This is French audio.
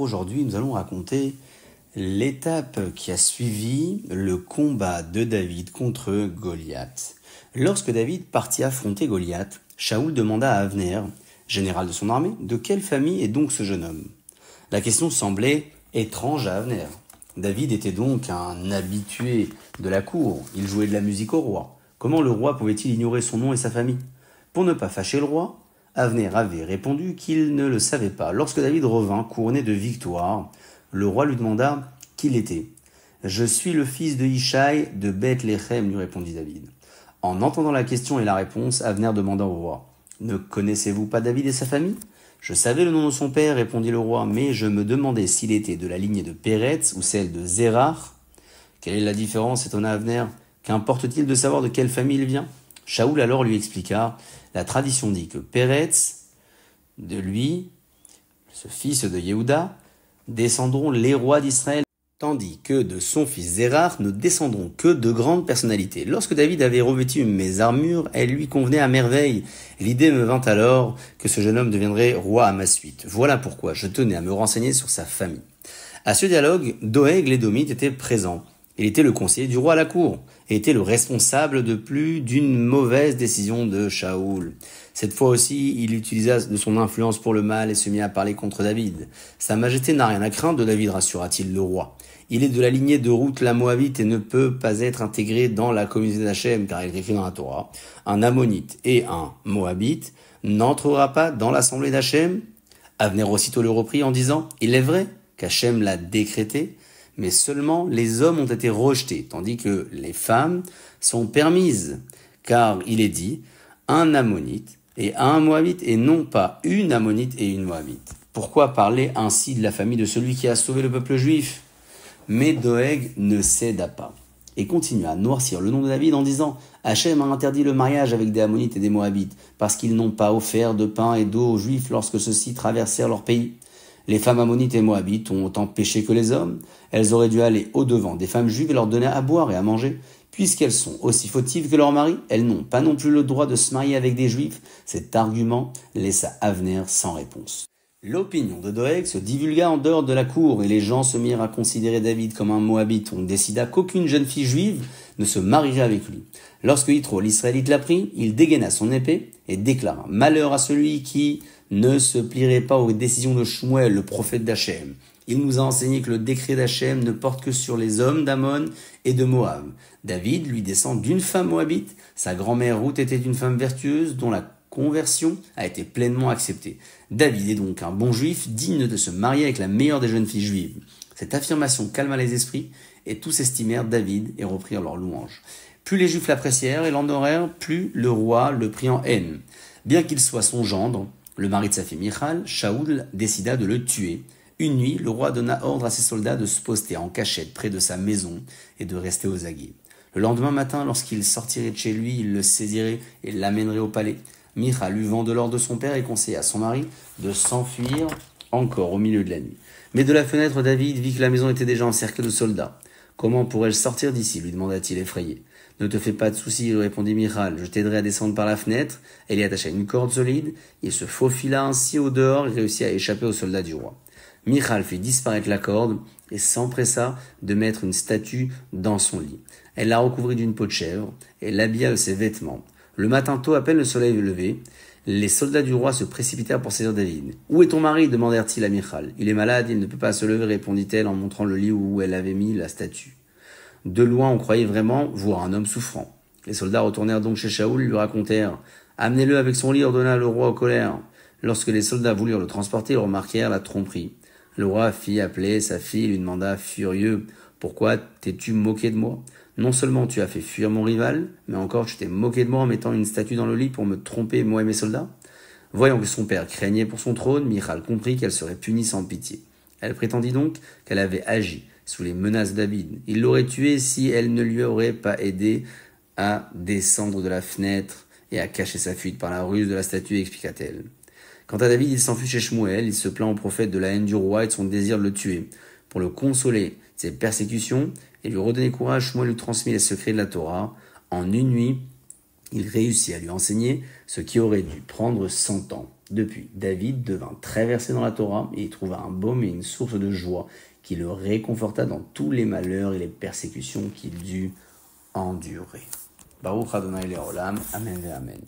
Aujourd'hui, nous allons raconter l'étape qui a suivi le combat de David contre Goliath. Lorsque David partit affronter Goliath, Shaoul demanda à Avner, général de son armée, de quelle famille est donc ce jeune homme La question semblait étrange à Avner. David était donc un habitué de la cour, il jouait de la musique au roi. Comment le roi pouvait-il ignorer son nom et sa famille Pour ne pas fâcher le roi, Avner avait répondu qu'il ne le savait pas. Lorsque David revint, couronné de victoire, le roi lui demanda qui l'était. était. Je suis le fils de Ishaï de Bethléem, lui répondit David. En entendant la question et la réponse, Avner demanda au roi Ne connaissez-vous pas David et sa famille Je savais le nom de son père, répondit le roi, mais je me demandais s'il était de la lignée de Pérez ou celle de Zérar. Quelle est la différence étonna Avner Qu'importe-t-il de savoir de quelle famille il vient Shaoul alors lui expliqua La tradition dit que Péretz, de lui, ce fils de Yehuda, descendront les rois d'Israël, tandis que de son fils Zérar ne descendront que de grandes personnalités. Lorsque David avait revêtu mes armures, elles lui convenaient à merveille. L'idée me vint alors que ce jeune homme deviendrait roi à ma suite. Voilà pourquoi je tenais à me renseigner sur sa famille. À ce dialogue, Doeg l'Édomite était présent. Il était le conseiller du roi à la cour et était le responsable de plus d'une mauvaise décision de Shaoul. Cette fois aussi, il utilisa de son influence pour le mal et se mit à parler contre David. Sa majesté n'a rien à craindre de David, rassura-t-il le roi. Il est de la lignée de route la Moabite et ne peut pas être intégré dans la communauté d'Hachem, car il est dans la Torah, un Ammonite et un Moabite n'entrera pas dans l'assemblée d'Hachem. Avner aussitôt le reprit en disant, il est vrai qu'Hachem l'a décrété, mais seulement les hommes ont été rejetés, tandis que les femmes sont permises, car il est dit un ammonite et un moabite, et non pas une ammonite et une moabite. Pourquoi parler ainsi de la famille de celui qui a sauvé le peuple juif Mais Doeg ne céda pas et continua à noircir le nom de David en disant Hachem a interdit le mariage avec des Ammonites et des Moabites, parce qu'ils n'ont pas offert de pain et d'eau aux Juifs lorsque ceux-ci traversèrent leur pays. Les femmes ammonites et moabites ont autant péché que les hommes. Elles auraient dû aller au-devant des femmes juives et leur donner à boire et à manger. Puisqu'elles sont aussi fautives que leurs maris, elles n'ont pas non plus le droit de se marier avec des juifs. Cet argument laissa Avenir sans réponse. L'opinion de Doeg se divulgua en dehors de la cour et les gens se mirent à considérer David comme un Moabite. On décida qu'aucune jeune fille juive ne se marierait avec lui. Lorsque Yitro, l'Israélite, l'apprit, il dégaina son épée et déclara Malheur à celui qui ne se plierait pas aux décisions de Shmuel, le prophète d'Hachem. Il nous a enseigné que le décret d'Hachem ne porte que sur les hommes d'Amon et de Moab. David lui descend d'une femme moabite. Sa grand-mère Ruth était une femme vertueuse dont la conversion a été pleinement acceptée. David est donc un bon juif digne de se marier avec la meilleure des jeunes filles juives. Cette affirmation calma les esprits et tous estimèrent David et reprirent leur louange. Plus les juifs l'apprécièrent et l'honorèrent, plus le roi le prit en haine. Bien qu'il soit son gendre, le mari de sa fille Michal, Shaoul, décida de le tuer. Une nuit, le roi donna ordre à ses soldats de se poster en cachette près de sa maison et de rester aux aguets. Le lendemain matin, lorsqu'il sortirait de chez lui, il le saisirait et l'amènerait au palais. Michal eut vent de l'ordre de son père et conseilla à son mari de s'enfuir encore au milieu de la nuit. Mais de la fenêtre, David vit que la maison était déjà encerclée de soldats. Comment pourrais-je sortir d'ici lui demanda-t-il effrayé. Ne te fais pas de soucis, répondit Michal, je t'aiderai à descendre par la fenêtre. Elle y attacha une corde solide. Il se faufila ainsi au dehors et réussit à échapper aux soldats du roi. Michal fit disparaître la corde et s'empressa de mettre une statue dans son lit. Elle la recouvrit d'une peau de chèvre et l'habilla de ses vêtements. Le matin tôt, à peine le soleil levé, les soldats du roi se précipitèrent pour saisir David. Où est ton mari demandèrent-ils à Michal. Il est malade, il ne peut pas se lever, répondit-elle en montrant le lit où elle avait mis la statue. De loin, on croyait vraiment voir un homme souffrant. Les soldats retournèrent donc chez Shaoul lui racontèrent Amenez-le avec son lit, ordonna le roi en colère. » Lorsque les soldats voulurent le transporter, ils remarquèrent la tromperie. Le roi fit appeler sa fille lui demanda furieux Pourquoi t'es-tu moqué de moi Non seulement tu as fait fuir mon rival, mais encore tu t'es moqué de moi en mettant une statue dans le lit pour me tromper, moi et mes soldats Voyant que son père craignait pour son trône, Michal comprit qu'elle serait punie sans pitié. Elle prétendit donc qu'elle avait agi sous les menaces d'Avid. Il l'aurait tué si elle ne lui aurait pas aidé à descendre de la fenêtre et à cacher sa fuite par la ruse de la statue, expliqua-t-elle. Quant à David, il s'enfuit chez Shmuel, il se plaint au prophète de la haine du roi et de son désir de le tuer. Pour le consoler de ses persécutions et lui redonner courage, Shmuel lui transmet les secrets de la Torah. En une nuit, il réussit à lui enseigner ce qui aurait dû prendre cent ans. Depuis, David devint très versé dans la Torah et trouva un baume et une source de joie qui le réconforta dans tous les malheurs et les persécutions qu'il dut endurer. Amen Amen.